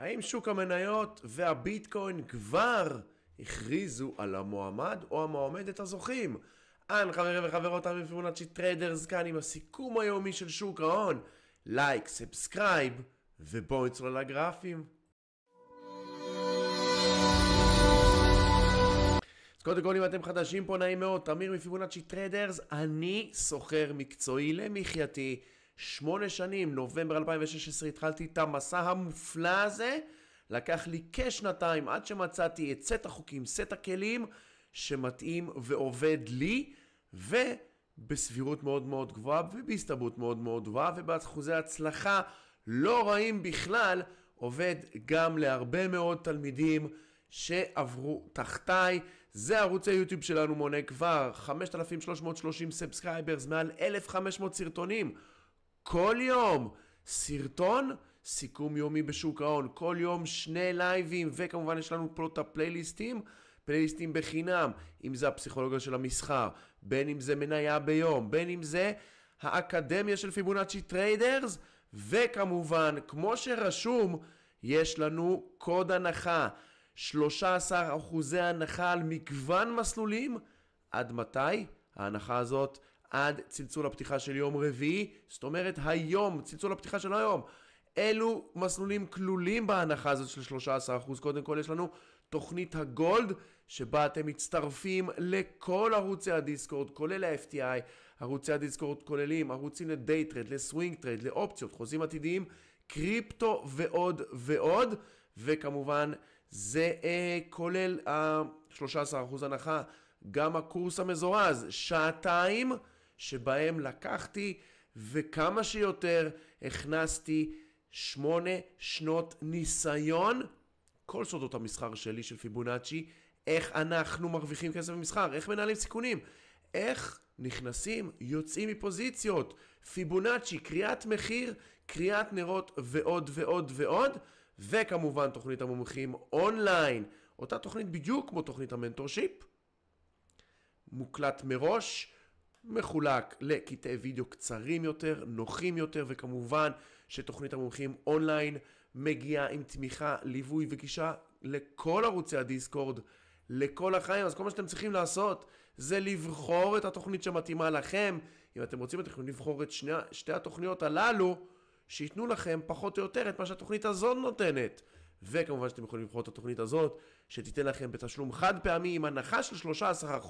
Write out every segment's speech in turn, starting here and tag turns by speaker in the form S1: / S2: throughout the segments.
S1: האם שוק המניות והביטקוין כבר הכריזו על המועמד או המועמדת הזוכים? אהלן חברים וחברות ערבים פמונצ'י טריידרס כאן עם הסיכום היומי של שוק ההון. לייק, סאבסקרייב ובואו נצלול לגרפים. אז קודם כל אם אתם חדשים פה נעים מאוד, תמיר מפיבונצ'י טריידרס, אני סוחר מקצועי למחייתי. שמונה שנים, נובמבר 2016, התחלתי את המסע המופלא הזה. לקח לי כשנתיים עד שמצאתי את סט החוקים, סט הכלים שמתאים ועובד לי, ובסבירות מאוד מאוד גבוהה ובהסתברות מאוד מאוד גבוהה ובאחוזי הצלחה לא רעים בכלל, עובד גם להרבה מאוד תלמידים. שעברו תחתיי. זה ערוץ היוטיוב שלנו מונה כבר 5,330 סאבסקייברס, מעל 1,500 סרטונים. כל יום סרטון סיכום יומי בשוק ההון, כל יום שני לייבים, וכמובן יש לנו פה את הפלייליסטים, פלייליסטים בחינם, אם זה הפסיכולוגיה של המסחר, בין אם זה מניה ביום, בין אם זה האקדמיה של פיבונאצ'י טריידרס, וכמובן, כמו שרשום, יש לנו קוד הנחה, 13 אחוזי הנחה על מגוון מסלולים, עד מתי? ההנחה הזאת עד צלצול הפתיחה של יום רביעי, זאת אומרת היום, צלצול הפתיחה של היום. אלו מסלולים כלולים בהנחה הזאת של 13%? קודם כל יש לנו תוכנית הגולד, שבה אתם מצטרפים לכל ערוצי הדיסקורד, כולל ה-FTI. ערוצי הדיסקורד כוללים ערוצים לדייטרד, לסווינג טרד, לאופציות, חוזים עתידיים, קריפטו ועוד ועוד. וכמובן, זה אה, כולל ה-13% הנחה, גם הקורס המזורז, שעתיים. שבהם לקחתי וכמה שיותר הכנסתי שמונה שנות ניסיון, כל סודות המסחר שלי של פיבונאצ'י, איך אנחנו מרוויחים כסף במסחר, איך מנהלים סיכונים, איך נכנסים, יוצאים מפוזיציות, פיבונאצ'י, קריאת מחיר, קריאת נרות ועוד ועוד ועוד, וכמובן תוכנית המומחים אונליין, אותה תוכנית בדיוק כמו תוכנית המנטורשיפ, מוקלט מראש, מחולק לקטעי וידאו קצרים יותר, נוחים יותר, וכמובן שתוכנית המומחים אונליין מגיעה עם תמיכה, ליווי וגישה לכל ערוצי הדיסקורד, לכל החיים. אז כל מה שאתם צריכים לעשות זה לבחור את התוכנית שמתאימה לכם. אם אתם רוצים, אתם יכולים לבחור את שני, שתי התוכניות הללו, שייתנו לכם פחות או יותר את מה שהתוכנית הזאת נותנת. וכמובן שאתם יכולים לבחור את התוכנית הזאת, שתיתן לכם בתשלום חד פעמי עם הנחה של 13%.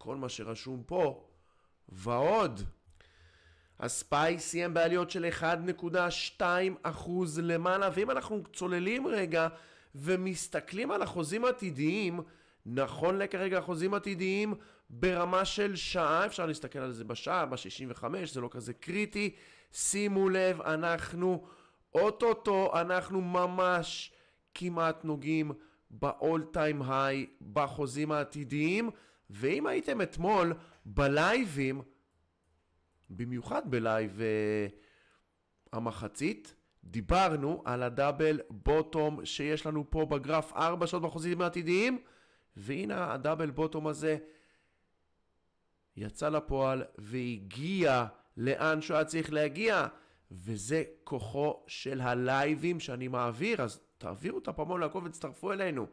S1: כל מה שרשום פה, ועוד. הספיי סיים בעליות של 1.2% למעלה, ואם אנחנו צוללים רגע ומסתכלים על החוזים עתידיים, נכון לכרגע החוזים עתידיים ברמה של שעה, אפשר להסתכל על זה בשעה, ב-65, זה לא כזה קריטי. שימו לב, אנחנו, אוטוטו, אנחנו ממש כמעט נוגעים ב-all time high בחוזים העתידיים. ואם הייתם אתמול בלייבים, במיוחד בלייב uh, המחצית, דיברנו על הדאבל בוטום שיש לנו פה בגרף 4 שעות באחוזים העתידיים, והנה הדאבל בוטום הזה יצא לפועל והגיע לאן שהוא היה צריך להגיע, וזה כוחו של הלייבים שאני מעביר, אז תעבירו את הפעמון לעקוב ותצטרפו אלינו.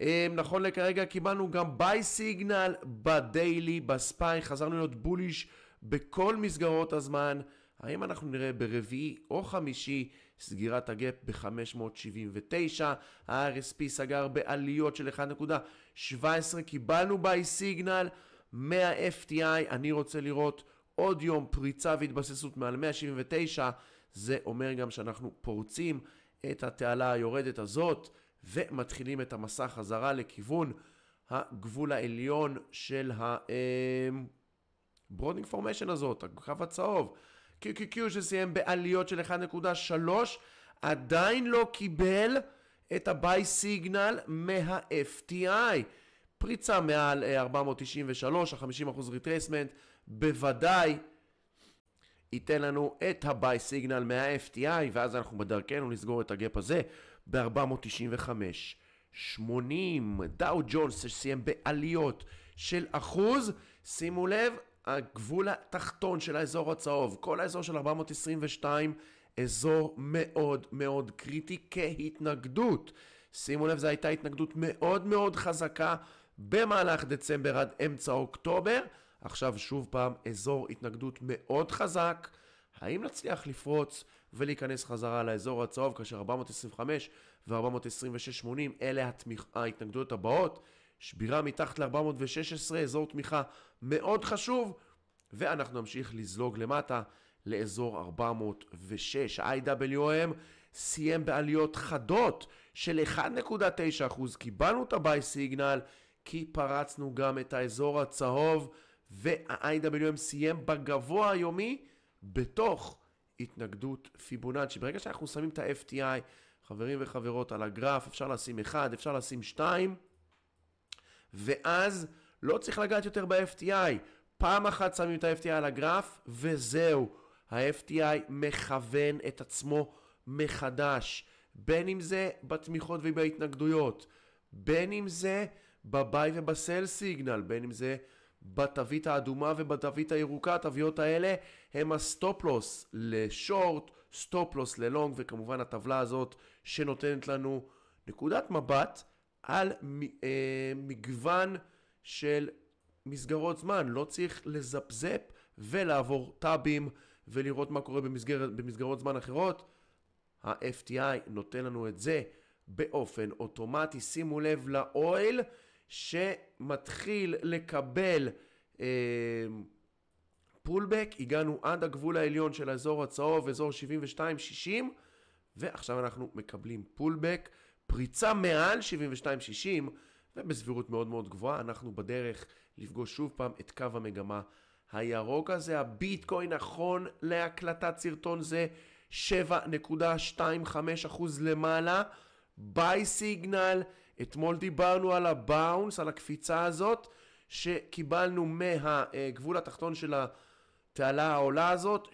S1: אמ, נכון לכרגע קיבלנו גם ביי סיגנל בדיילי, בספיי, חזרנו להיות בוליש בכל מסגרות הזמן. האם אנחנו נראה ברביעי או חמישי סגירת הגאפ ב-579? ה-RSP סגר בעליות של 1.17, קיבלנו ביי סיגנל מה-FTI, אני רוצה לראות עוד יום פריצה והתבססות מעל 179, זה אומר גם שאנחנו פורצים את התעלה היורדת הזאת. ומתחילים את המסע חזרה לכיוון הגבול העליון של הברודינג פורמיישן אמ, הזאת, הקו הצהוב. QQQ שסיים בעליות של 1.3 עדיין לא קיבל את ה-by signal מה-FTI. פריצה מעל 493, ה-50% ריטרייסמנט, בוודאי ייתן לנו את ה-by signal מה-FTI, ואז אנחנו בדרכנו לסגור את הגאפ הזה ב-495. 80, דאו ג'ונס שסיים בעליות של אחוז, שימו לב, הגבול התחתון של האזור הצהוב, כל האזור של 422, אזור מאוד מאוד קריטי כהתנגדות. שימו לב, זו הייתה התנגדות מאוד מאוד חזקה במהלך דצמבר עד אמצע אוקטובר. עכשיו שוב פעם, אזור התנגדות מאוד חזק. האם נצליח לפרוץ ולהיכנס חזרה לאזור הצהוב כאשר 425 ו-426.80 אלה ההתנגדויות הבאות? שבירה מתחת ל-416, אזור תמיכה מאוד חשוב, ואנחנו נמשיך לזלוג למטה לאזור 406. iwm סיים בעליות חדות של 1.9%, קיבלנו את ה-by signal כי פרצנו גם את האזור הצהוב, וה-IWM סיים בגבוה היומי בתוך התנגדות פיבונאצ'י. ברגע שאנחנו שמים את ה-FTI, חברים וחברות, על הגרף, אפשר לשים 1, אפשר לשים 2, ואז לא צריך לגעת יותר ב-FTI. פעם אחת שמים את ה-FTI על הגרף, וזהו. ה-FTI מכוון את עצמו מחדש, בין אם זה בתמיכות ובהתנגדויות, בין אם זה בביי ובסל סיגנל, בין אם זה בתווית האדומה ובתווית הירוקה, התוויות האלה הם הסטופלוס לשורט, סטופלוס ללונג, וכמובן הטבלה הזאת שנותנת לנו נקודת מבט על אה, מגוון של מסגרות זמן, לא צריך לזפזפ ולעבור טאבים ולראות מה קורה במסגר, במסגרות זמן אחרות. ה-FTI נותן לנו את זה באופן אוטומטי, שימו לב לאויל. שמתחיל לקבל אה, פולבק, הגענו עד הגבול העליון של האזור הצהוב, אזור 72-60, ועכשיו אנחנו מקבלים פולבק, פריצה מעל 72-60, ובסבירות מאוד מאוד גבוהה אנחנו בדרך לפגוש שוב פעם את קו המגמה הירוק הזה. הביטקוין נכון להקלטת סרטון זה 7.25% למעלה, ביי סיגנל. אתמול דיברנו על הבאונס, על הקפיצה הזאת, שקיבלנו מהגבול התחתון של התעלה העולה הזאת,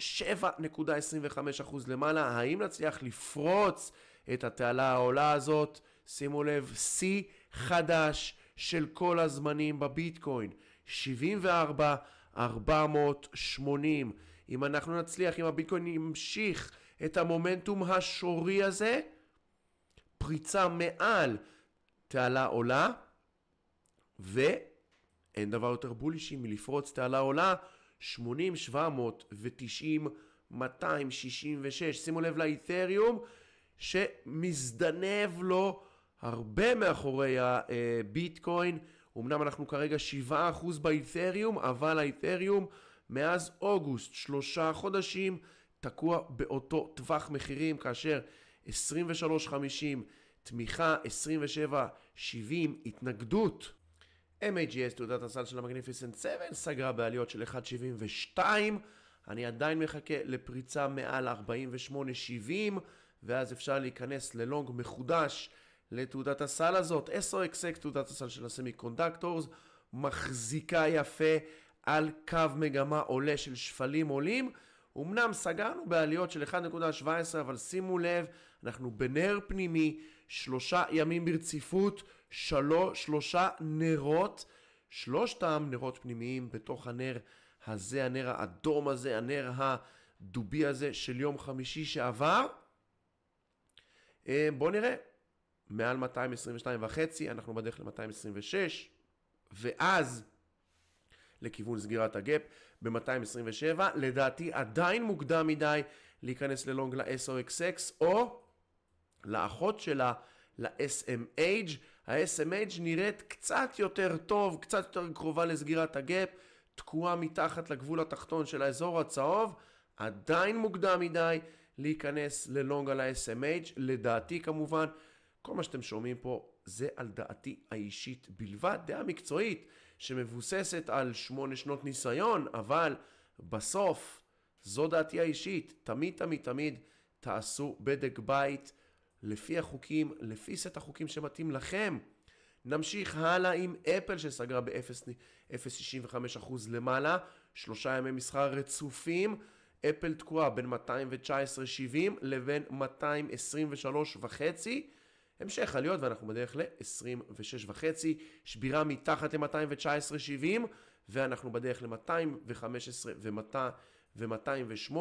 S1: 7.25% למעלה. האם נצליח לפרוץ את התעלה העולה הזאת? שימו לב, שיא חדש של כל הזמנים בביטקוין, 74 480. אם אנחנו נצליח, אם הביטקוין ימשיך את המומנטום השורי הזה, פריצה מעל תעלה עולה, ואין דבר יותר בולישי מלפרוץ תעלה עולה 80, 700 ו-90, 266. שימו לב לאיתריום שמזדנב לו הרבה מאחורי הביטקוין. אמנם אנחנו כרגע 7% באיתריום, אבל האיתריום מאז אוגוסט, שלושה חודשים, תקוע באותו טווח מחירים, כאשר 23.50 תמיכה 2770, התנגדות. MAGS, תעודת הסל של המגניפיסנט 7, סגרה בעליות של 1.72, אני עדיין מחכה לפריצה מעל 48.70, ואז אפשר להיכנס ללונג מחודש לתעודת הסל הזאת. SOXX, תעודת הסל של הסמי קונדקטורס, מחזיקה יפה על קו מגמה עולה של שפלים עולים. אמנם סגרנו בעליות של 1.17, אבל שימו לב, אנחנו בנר פנימי שלושה ימים ברציפות, שלו, שלושה נרות, שלושתם נרות פנימיים בתוך הנר הזה, הנר האדום הזה, הנר הדובי הזה של יום חמישי שעבר. אה, בואו נראה, מעל 222 וחצי, אנחנו בדרך ל-226, ואז לכיוון סגירת הגאפ ב-227, לדעתי עדיין מוקדם מדי להיכנס ללונג ל-SOXX או לאחות שלה ל-SMH. ה-SMH נראית קצת יותר טוב, קצת יותר קרובה לסגירת הגאפ, תקועה מתחת לגבול התחתון של האזור הצהוב, עדיין מוקדם מדי להיכנס ללונג על ה-SMH, לדעתי כמובן. כל מה שאתם שומעים פה זה על דעתי האישית בלבד, דעה מקצועית שמבוססת על שמונה שנות ניסיון, אבל בסוף זו דעתי האישית, תמיד תמיד תמיד תעשו בדק בית. לפי החוקים, לפי סט החוקים שמתאים לכם. נמשיך הלאה עם אפל שסגרה ב-0.65% למעלה, שלושה ימי מסחר רצופים. אפל תקועה בין 219.70 לבין 223.5. המשך עליות ואנחנו בדרך ל-26.5, שבירה מתחת ל-219.70 ואנחנו בדרך ל-215 ו-208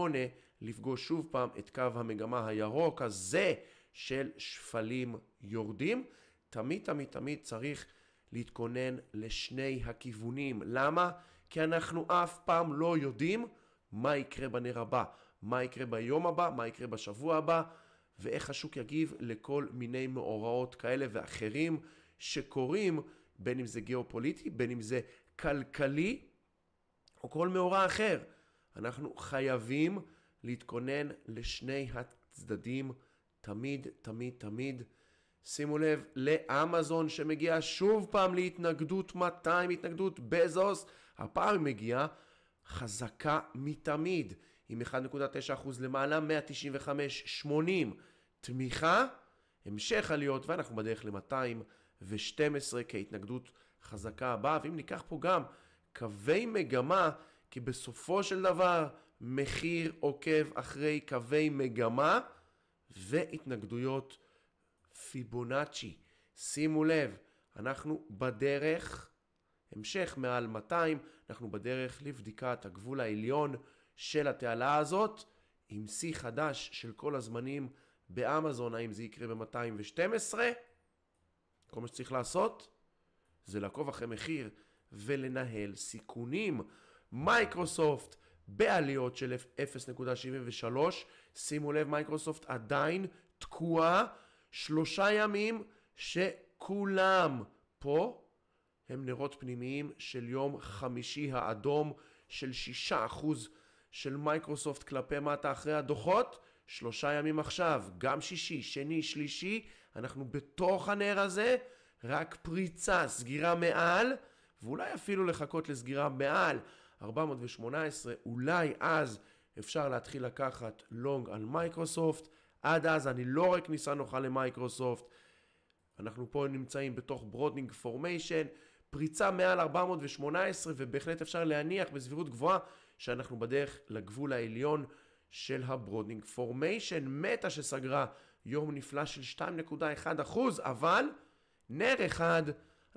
S1: לפגוש שוב פעם את קו המגמה הירוק הזה. של שפלים יורדים. תמיד תמיד תמיד צריך להתכונן לשני הכיוונים. למה? כי אנחנו אף פעם לא יודעים מה יקרה בנר הבא, מה יקרה ביום הבא, מה יקרה בשבוע הבא, ואיך השוק יגיב לכל מיני מאורעות כאלה ואחרים שקורים, בין אם זה גיאופוליטי, בין אם זה כלכלי, או כל מאורע אחר. אנחנו חייבים להתכונן לשני הצדדים. תמיד, תמיד, תמיד, שימו לב לאמזון שמגיעה שוב פעם להתנגדות 200, התנגדות בזוס, הפעם היא מגיעה חזקה מתמיד, עם 1.9% למעלה, 195.80 תמיכה, המשך עליות, ואנחנו בדרך ל-212 כהתנגדות חזקה הבאה, ואם ניקח פה גם קווי מגמה, כי בסופו של דבר מחיר עוקב אחרי קווי מגמה, והתנגדויות פיבונאצ'י. שימו לב, אנחנו בדרך, המשך מעל 200, אנחנו בדרך לבדיקת הגבול העליון של התעלה הזאת, עם שיא חדש של כל הזמנים באמזון, האם זה יקרה ב-212? כל מה שצריך לעשות זה לעקוב אחרי מחיר ולנהל סיכונים. מייקרוסופט בעליות של 0.73. שימו לב, מייקרוסופט עדיין תקועה שלושה ימים שכולם פה הם נרות פנימיים של יום חמישי האדום של 6% של מייקרוסופט כלפי מטה אחרי הדוחות. שלושה ימים עכשיו, גם שישי, שני, שלישי, אנחנו בתוך הנר הזה, רק פריצה, סגירה מעל, ואולי אפילו לחכות לסגירה מעל 418, אולי אז אפשר להתחיל לקחת לונג על מייקרוסופט, עד אז אני לא רואה כניסה נוחה למייקרוסופט, אנחנו פה נמצאים בתוך ברודנינג פורמיישן, פריצה מעל 418 ובהחלט אפשר להניח בסבירות גבוהה שאנחנו בדרך לגבול העליון של הברודנינג פורמיישן, מטה שסגרה יום נפלא של 2.1 אחוז, אבל נר אחד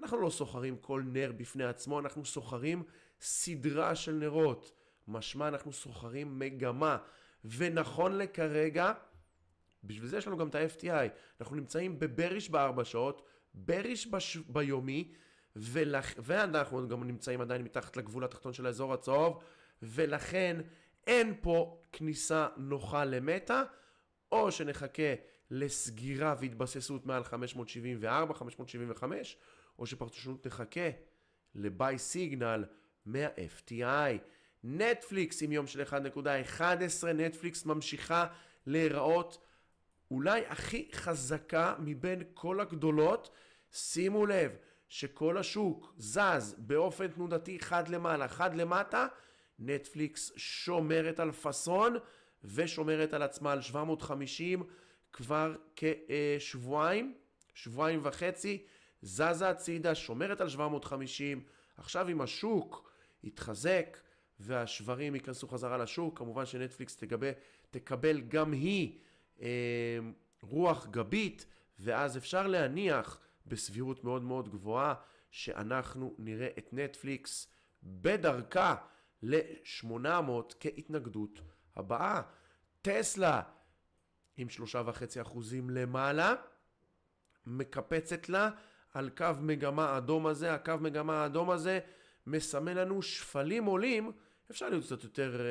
S1: אנחנו לא סוחרים כל נר בפני עצמו, אנחנו סוחרים סדרה של נרות. משמע אנחנו סוחרים מגמה. ונכון לכרגע, בשביל זה יש לנו גם את ה-FTI. אנחנו נמצאים בבריש בארבע שעות, בריש בש... ביומי, ולכ... ואנחנו גם נמצאים עדיין מתחת לגבול התחתון של האזור הצהוב, ולכן אין פה כניסה נוחה למטה, או שנחכה לסגירה והתבססות מעל 574, 575, או שפרשנות תחכה ל-by signal מה-FTI. נטפליקס עם יום של 1.11, נטפליקס ממשיכה להיראות אולי הכי חזקה מבין כל הגדולות. שימו לב שכל השוק זז באופן תנודתי חד למעלה, חד למטה, נטפליקס שומרת על פאסון ושומרת על עצמה על 750 כבר כשבועיים, שבועיים וחצי, זזה הצידה, שומרת על 750, עכשיו אם השוק יתחזק והשברים ייכנסו חזרה לשוק, כמובן שנטפליקס תגבה, תקבל גם היא אה, רוח גבית, ואז אפשר להניח בסבירות מאוד מאוד גבוהה שאנחנו נראה את נטפליקס בדרכה ל-800 כהתנגדות הבאה. טסלה עם שלושה וחצי אחוזים למעלה, מקפצת לה על קו מגמה אדום הזה, הקו מגמה האדום הזה מסמן לנו שפלים עולים, אפשר להיות קצת יותר אה,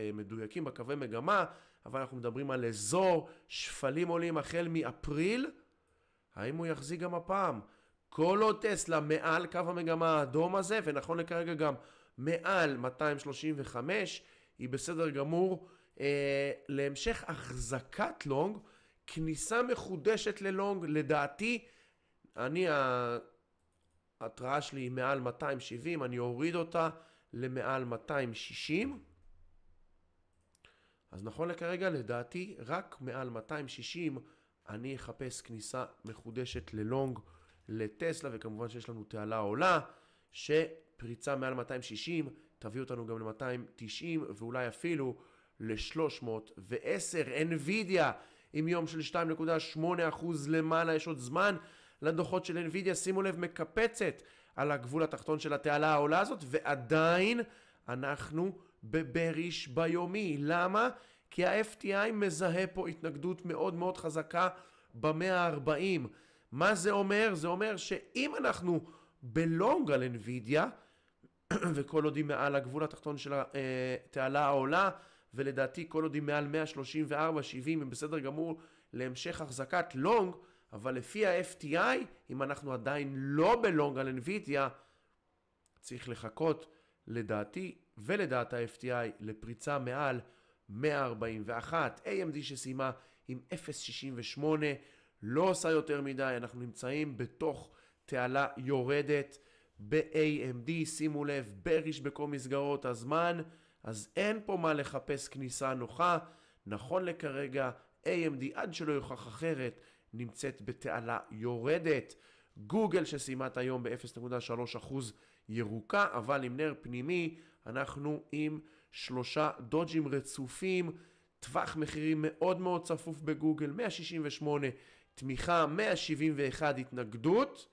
S1: אה, מדויקים בקווי מגמה, אבל אנחנו מדברים על אזור שפלים עולים החל מאפריל, האם הוא יחזיק גם הפעם? כל עוד טסלה מעל קו המגמה האדום הזה, ונכון לכרגע גם מעל 235, היא בסדר גמור אה, להמשך החזקת לונג, כניסה מחודשת ללונג, לדעתי אני, ההתראה שלי היא מעל 270, אני אוריד אותה למעל 260. אז נכון לכרגע, לדעתי, רק מעל 260 אני אחפש כניסה מחודשת ללונג לטסלה, וכמובן שיש לנו תעלה עולה, שפריצה מעל 260 תביא אותנו גם ל-290 ואולי אפילו ל-310. NVIDIA עם יום של 2.8% למעלה, יש עוד זמן לדוחות של NVIDIA, שימו לב, מקפצת על הגבול התחתון של התעלה העולה הזאת, ועדיין אנחנו בבריש ביומי. למה? כי ה-FTI מזהה פה התנגדות מאוד מאוד חזקה במאה ה-40. מה זה אומר? זה אומר שאם אנחנו בלונג על NVIDIA, וכל עוד היא מעל הגבול התחתון של התעלה אה, העולה, ולדעתי כל עוד היא מעל 134-70 הם בסדר גמור להמשך החזקת לונג, אבל לפי ה-FTI, אם אנחנו עדיין לא בלונג על NVIDIA, צריך לחכות, לדעתי ולדעת ה-FTI, לפריצה מעל 141. AMD שסיימה עם 0.68, לא עושה יותר מדי, אנחנו נמצאים בתוך תעלה יורדת ב-AMD, שימו לב, בריש בכל מסגרות הזמן, אז אין פה מה לחפש כניסה נוחה. נכון לכרגע, AMD עד שלא יוכח אחרת, נמצאת בתעלה יורדת. גוגל שסיימה את היום ב-0.3% ירוקה, אבל עם נר פנימי אנחנו עם שלושה דודג'ים רצופים, טווח מחירים מאוד מאוד צפוף בגוגל, 168 תמיכה, 171 התנגדות,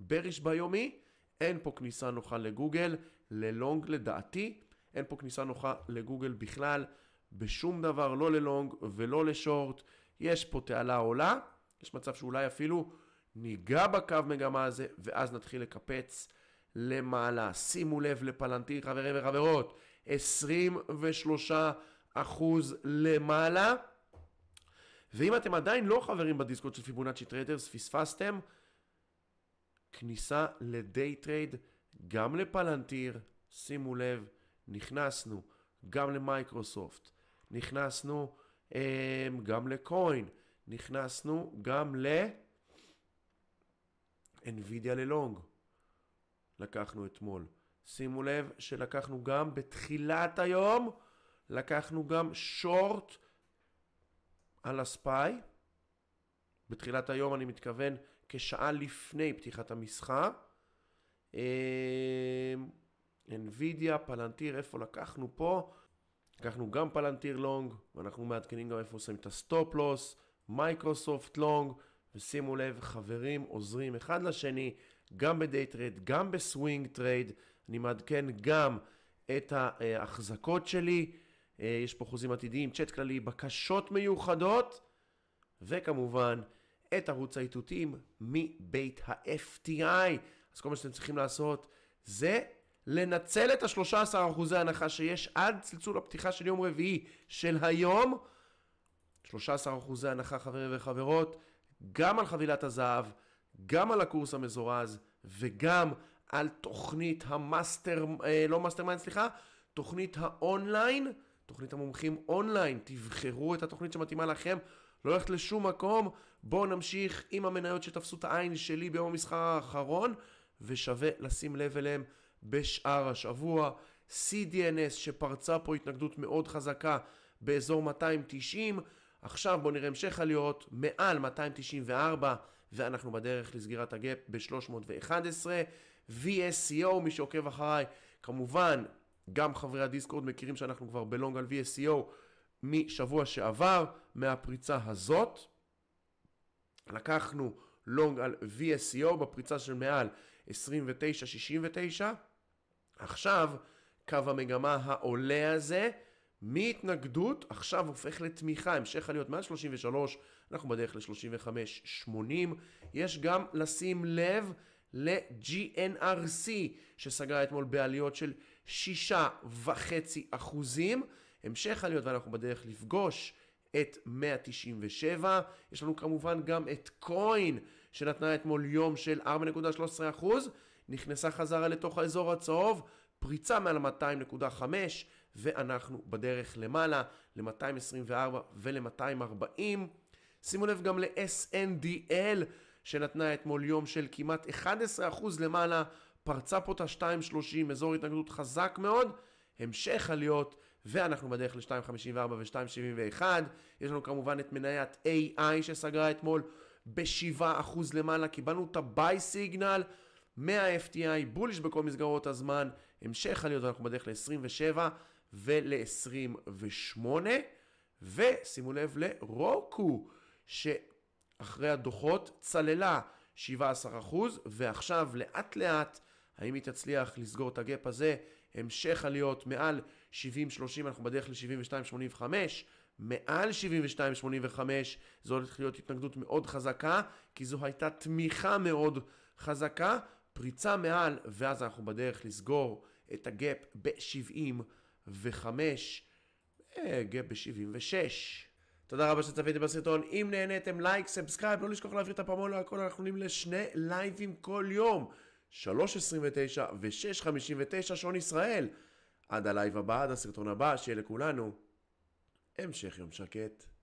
S1: בריש ביומי, אין פה כניסה נוחה לגוגל, ללונג לדעתי, אין פה כניסה נוחה לגוגל בכלל, בשום דבר, לא ללונג ולא לשורט. יש פה תעלה עולה, יש מצב שאולי אפילו ניגע בקו מגמה הזה, ואז נתחיל לקפץ למעלה. שימו לב לפלנטין, חברים וחברות, 23 אחוז למעלה. ואם אתם עדיין לא חברים בדיסקוט של פיבונאצ'י טריידרס, פספסתם, כניסה לדיי טרייד, גם לפלנטיר, שימו לב, נכנסנו גם למייקרוסופט, נכנסנו אמ, גם לקוין, נכנסנו גם ל... NVIDIA ללונג לקחנו אתמול. שימו לב שלקחנו גם בתחילת היום, לקחנו גם שורט על הספיי. בתחילת היום אני מתכוון כשעה לפני פתיחת המסחר. אמ, NVIDIA, פלנטיר, איפה לקחנו פה? לקחנו גם פלנטיר לונג, ואנחנו מעדכנים גם איפה עושים את הסטופ לוס, מייקרוסופט לונג, ושימו לב, חברים עוזרים אחד לשני, גם בדיי טרייד, גם בסווינג טרייד, אני מעדכן גם את ההחזקות שלי, אה, יש פה חוזים עתידיים, צ'אט כללי, בקשות מיוחדות, וכמובן את ערוץ האיתותים מבית ה-FTI. אז כל מה שאתם צריכים לעשות זה לנצל את ה-13% הנחה שיש עד צלצול הפתיחה של יום רביעי של היום. 13% הנחה חברים וחברות, גם על חבילת הזהב, גם על הקורס המזורז וגם על תוכנית המאסטר, אה, לא מאסטר מיינד, סליחה, תוכנית האונליין, תוכנית המומחים אונליין, תבחרו את התוכנית שמתאימה לכם, לא הולכת לשום מקום, בואו נמשיך עם המניות שתפסו את העין שלי ביום המסחר האחרון, ושווה לשים לב אליהם. בשאר השבוע. CDNS שפרצה פה התנגדות מאוד חזקה באזור 290, עכשיו בואו נראה המשך עליות מעל 294 ואנחנו בדרך לסגירת הגאפ ב-311. VSCO, מי שעוקב אחריי, כמובן גם חברי הדיסקורד מכירים שאנחנו כבר בלונג על VSCO משבוע שעבר, מהפריצה הזאת. לקחנו לונג על VSCO בפריצה של מעל 29.69 עכשיו קו המגמה העולה הזה מהתנגדות עכשיו הופך לתמיכה, המשך עליות מעל 33, אנחנו בדרך ל 35 80 יש גם לשים לב ל-GNRC שסגרה אתמול בעליות של 6.5 אחוזים, המשך עליות ואנחנו בדרך לפגוש את 197, יש לנו כמובן גם את קוין שנתנה אתמול יום של 4.13 אחוז נכנסה חזרה לתוך האזור הצהוב, פריצה מעל 200.5 ואנחנו בדרך למעלה ל-224 ול-240. שימו לב גם ל-SNDL שנתנה אתמול יום של כמעט 11% למעלה, פרצה פה את ה-2.30, אזור התנגדות חזק מאוד. המשך עליות, ואנחנו בדרך ל-2.54 ו-2.71. יש לנו כמובן את מניית AI שסגרה אתמול ב-7% למעלה, קיבלנו את ה-by signal מה FTI, בוליש בכל מסגרות הזמן, המשך עליות, אנחנו בדרך ל-27 ול-28, ושימו לב לרוקו, שאחרי הדוחות צללה 17%, ועכשיו לאט לאט, האם היא תצליח לסגור את הגאפ הזה, המשך עליות מעל 70-30, אנחנו בדרך ל-72-85, מעל 72-85, זו הולכת להיות התנגדות מאוד חזקה, כי זו הייתה תמיכה מאוד חזקה, פריצה מעל, ואז אנחנו בדרך לסגור את הגאפ ב-75, אה, גאפ ב-76. תודה רבה שצפיתם בסרטון, אם נהניתם לייק, סאבסקרייב, לא לשכוח להעביר את הפעמון להכל, אנחנו עולים לשני לייבים כל יום, 3.29 ו-6.59 שעון ישראל. עד הלייב הבא, עד הסרטון הבא, שיהיה לכולנו המשך יום שקט.